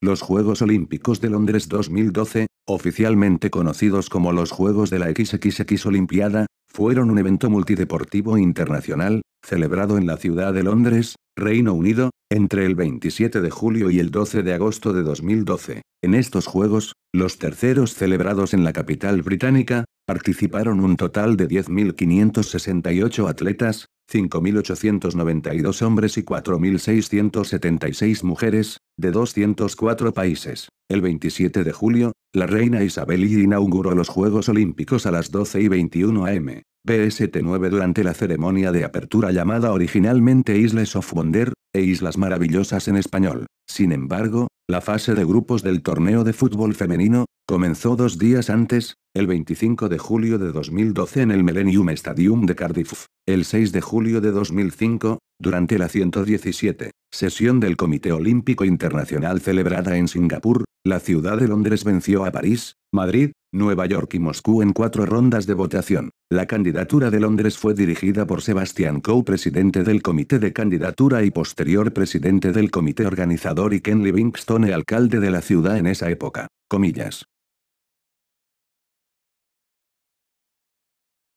Los Juegos Olímpicos de Londres 2012, oficialmente conocidos como los Juegos de la XXX Olimpiada, fueron un evento multideportivo internacional, celebrado en la ciudad de Londres, Reino Unido, entre el 27 de julio y el 12 de agosto de 2012. En estos Juegos, los terceros celebrados en la capital británica, participaron un total de 10.568 atletas, 5.892 hombres y 4.676 mujeres, de 204 países. El 27 de julio, la reina Isabel I inauguró los Juegos Olímpicos a las 12 y 21 am, BST9 durante la ceremonia de apertura llamada originalmente Isles of Wonder, e Islas Maravillosas en español. Sin embargo, la fase de grupos del torneo de fútbol femenino, comenzó dos días antes, el 25 de julio de 2012 en el Millennium Stadium de Cardiff, el 6 de julio de 2005, durante la 117 Sesión del Comité Olímpico Internacional celebrada en Singapur, la ciudad de Londres venció a París, Madrid, Nueva York y Moscú en cuatro rondas de votación. La candidatura de Londres fue dirigida por Sebastián Coe, presidente del comité de candidatura y posterior presidente del comité organizador y Ken Livingstone, alcalde de la ciudad en esa época. Comillas.